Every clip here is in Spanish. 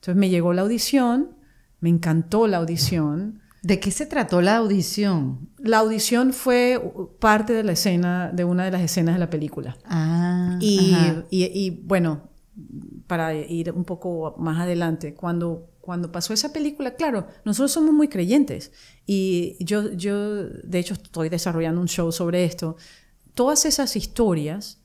Entonces me llegó la audición, me encantó la audición. ¿De qué se trató la audición? La audición fue parte de la escena, de una de las escenas de la película. Ah. Y, bueno, para ir un poco más adelante, cuando, cuando pasó esa película, claro, nosotros somos muy creyentes. Y yo, yo, de hecho, estoy desarrollando un show sobre esto. Todas esas historias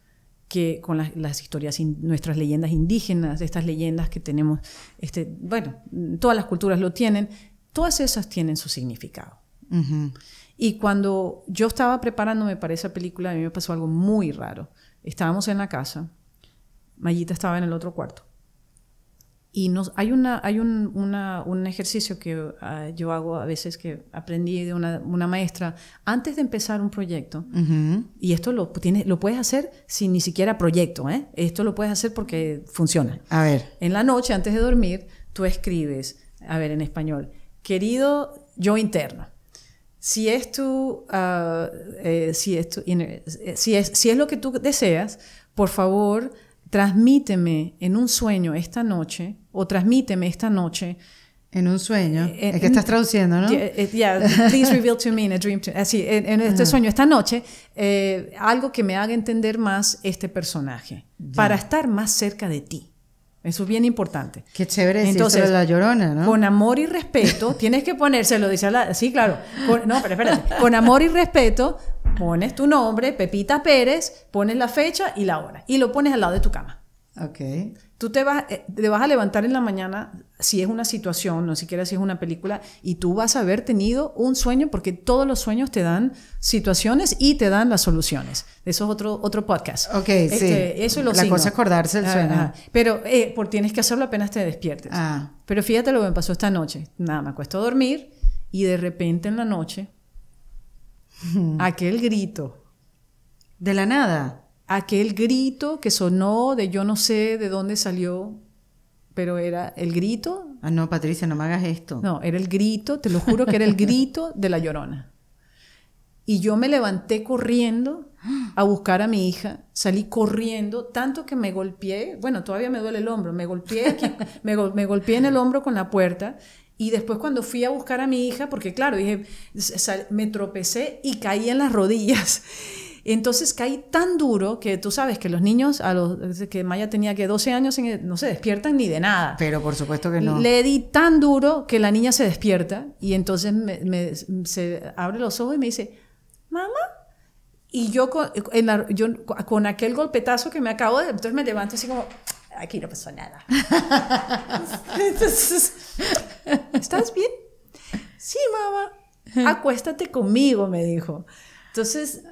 que con las, historias, nuestras leyendas indígenas, estas leyendas que tenemos, este, bueno, todas las culturas lo tienen, todas esas tienen su significado. Y cuando yo estaba preparándome para esa película, a mí me pasó algo muy raro. Estábamos en la casa, Mayita estaba en el otro cuarto, y hay, una, hay un, un ejercicio que ah, yo hago a veces que aprendí de una, maestra. Antes de empezar un proyecto, y esto lo, tienes, lo puedes hacer sin ni siquiera proyecto, ¿eh? esto lo puedes hacer porque funciona. A ver. En la noche, antes de dormir, tú escribes, a ver, en español, querido yo interno. Si es, ah, eh, si, eh, si, es, si es lo que tú deseas, por favor, transmíteme en un sueño esta noche, o transmíteme esta noche. En un sueño. Eh, eh, es que estás traduciendo, ¿no? Yeah, eh, please to me a dream. así, en, este sueño, esta noche, algo que me haga entender más este personaje, para estar más cerca de ti. Eso es bien importante. Qué chévere Entonces, la llorona, ¿no? Con amor y respeto, tienes que ponérselo, dice la. Sí, claro. no, pero espérate. Con amor y respeto, pones tu nombre, Pepita Pérez, pones la fecha y la hora. Y lo pones al lado de tu cama. Ok. Tú te vas, eh, te vas a levantar en la mañana, si es una situación, no siquiera si es una película, y tú vas a haber tenido un sueño, porque todos los sueños te dan situaciones y te dan las soluciones. Eso es otro, otro podcast. Ok, este, sí. Eso lo La cosa es acordarse el ah, sueño. Ah. Pero eh, por, tienes que hacerlo apenas te despiertes. Ah. Pero fíjate lo que me pasó esta noche. Nada, me acuesto a dormir y de repente en la noche, aquel grito. ¿De la nada? aquel grito que sonó de yo no sé de dónde salió, pero era el grito. Ah, no, Patricia, no me hagas esto. No, era el grito, te lo juro que era el grito de la llorona. Y yo me levanté corriendo a buscar a mi hija, salí corriendo, tanto que me golpeé, bueno, todavía me duele el hombro, me golpeé me golpeé en el hombro con la puerta y después cuando fui a buscar a mi hija, porque claro, dije, me tropecé y caí en las rodillas. Entonces caí tan duro que tú sabes que los niños, a los que Maya tenía que 12 años, no se despiertan ni de nada. Pero por supuesto que no. Le di tan duro que la niña se despierta y entonces me, se abre los ojos y me dice, mamá. Y yo con, yo con aquel golpetazo que me acabo de... Entonces me levanto así como, aquí no pasó nada. entonces, ¿estás bien? Sí, mamá. Acuéstate conmigo, me dijo. Entonces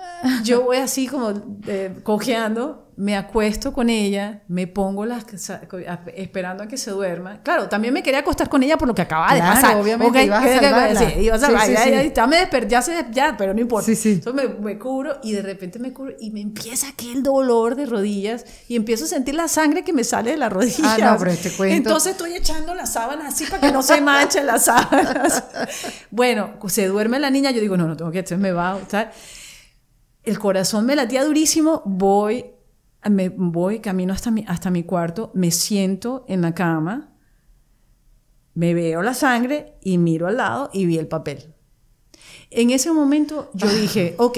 yo voy así como eh, cojeando me acuesto con ella, me pongo las esperando a que se duerma. Claro, también me quería acostar con ella por lo que acababa de pasar. Obviamente, ibas a ya, pero no importa. Entonces me, me, cubro y de repente me cubro y me empieza aquel dolor de rodillas y empiezo a sentir la sangre que me sale de la ah, rodilla pero Entonces estoy echando la sábana así para que no se manchen las sábanas. bueno, se duerme la niña, yo digo, no, no tengo que, hacer, me va El corazón me latía durísimo, voy me voy, camino hasta mi, hasta mi cuarto, me siento en la cama, me veo la sangre y miro al lado y vi el papel. En ese momento yo ah. dije, ok,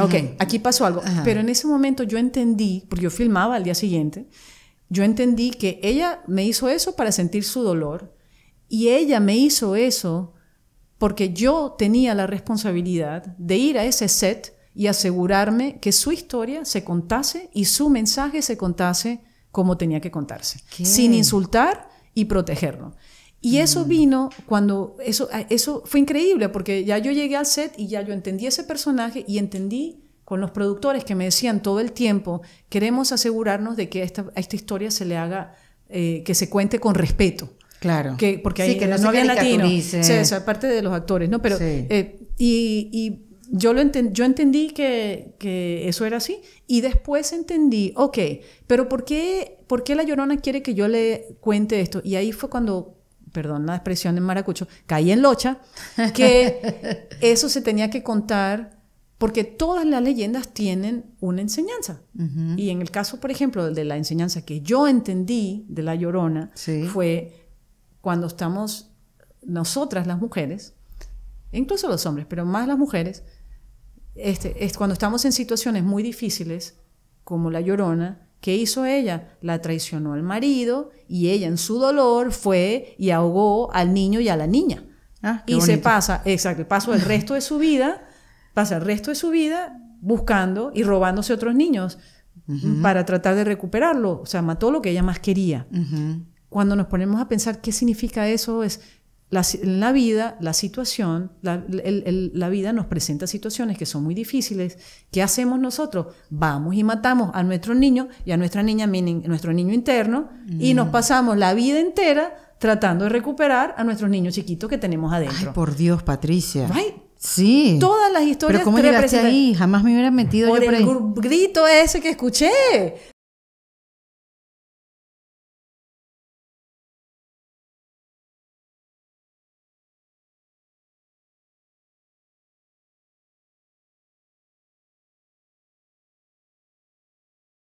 ok, aquí pasó algo. Pero en ese momento yo entendí, porque yo filmaba al día siguiente, yo entendí que ella me hizo eso para sentir su dolor y ella me hizo eso porque yo tenía la responsabilidad de ir a ese set y asegurarme que su historia se contase y su mensaje se contase como tenía que contarse, sin insultar y protegerlo. Y eso mm. vino cuando, eso, eso fue increíble, porque ya yo llegué al set y ya yo entendí ese personaje y entendí con los productores que me decían todo el tiempo, queremos asegurarnos de que esta, a esta historia se le haga, eh, que se cuente con respeto. Claro. Que, porque ahí, que no, había latino. Sí, aparte de los actores, ¿no? Pero, eh, y, y yo, lo yo entendí que, eso era así y después entendí, ok, pero ¿por qué, ¿por la llorona quiere que yo le cuente esto? Y ahí fue cuando, perdón la expresión en maracucho, caí en locha, que eso se tenía que contar porque todas las leyendas tienen una enseñanza. Y en el caso, por ejemplo, de la enseñanza que yo entendí de la llorona, fue cuando estamos nosotras las mujeres, incluso los hombres, pero más las mujeres, este, cuando estamos en situaciones muy difíciles, como la llorona, ¿qué hizo ella? La traicionó al marido y ella en su dolor fue y ahogó al niño y a la niña. Ah, y se pasa, exacto, pasó el resto de su vida, pasa el resto de su vida buscando y robándose otros niños para tratar de recuperarlo. O sea, mató lo que ella más quería. Cuando nos ponemos a pensar qué significa eso, es la, en la vida, la situación, la, vida nos presenta situaciones que son muy difíciles. ¿Qué hacemos nosotros? Vamos y matamos a nuestro niño y a nuestra niña, nuestro niño interno, y nos mm. pasamos la vida entera tratando de recuperar a nuestros niños chiquitos que tenemos adentro. por Dios, Patricia. Sí. Todas las historias. Pero ¿cómo llegaste ahí? Jamás me hubiera metido por el grito ese que escuché.